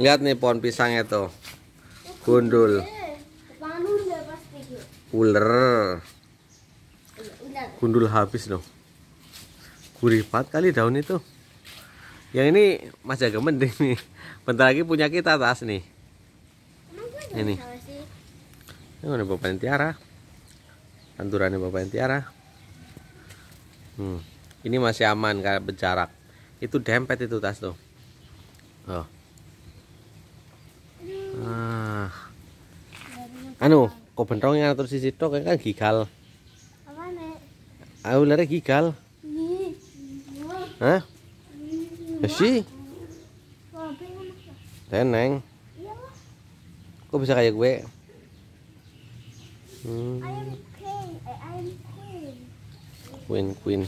Lihat nih pohon pisangnya tuh. Gundul. Ular. Gundul habis loh. Gurih banget kali daun itu. Yang ini Mas Jaga mending nih. Bentar lagi punya kita tas nih. Ini. Ini mana Bapak Tiara? Anturannya Bapak Tiara. Hmm. Ini masih aman kayak berjarak. Itu dempet itu tas tuh. Oh ah. anu kok bentong yang atur sisi tok kan gigal apa nek aku lari gigal Hah? Besi? Teneng. Kok bisa kayak gue? Hmm. Queen, Queen.